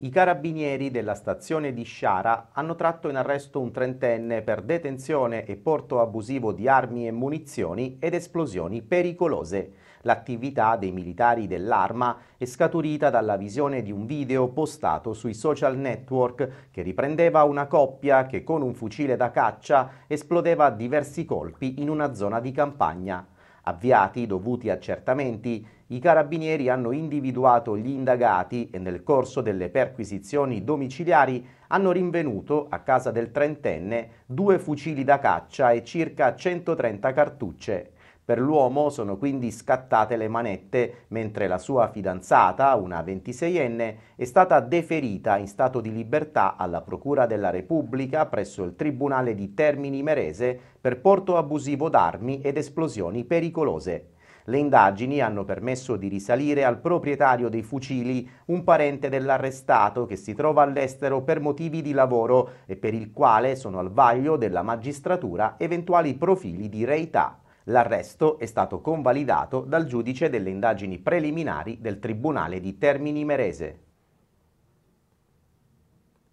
I carabinieri della stazione di Sciara hanno tratto in arresto un trentenne per detenzione e porto abusivo di armi e munizioni ed esplosioni pericolose. L'attività dei militari dell'arma è scaturita dalla visione di un video postato sui social network che riprendeva una coppia che con un fucile da caccia esplodeva diversi colpi in una zona di campagna. Avviati i dovuti accertamenti, i carabinieri hanno individuato gli indagati e nel corso delle perquisizioni domiciliari hanno rinvenuto, a casa del trentenne, due fucili da caccia e circa 130 cartucce. Per l'uomo sono quindi scattate le manette mentre la sua fidanzata, una 26enne, è stata deferita in stato di libertà alla Procura della Repubblica presso il Tribunale di Termini Merese per porto abusivo d'armi ed esplosioni pericolose. Le indagini hanno permesso di risalire al proprietario dei fucili, un parente dell'arrestato che si trova all'estero per motivi di lavoro e per il quale sono al vaglio della magistratura eventuali profili di reità. L'arresto è stato convalidato dal giudice delle indagini preliminari del Tribunale di Termini Merese.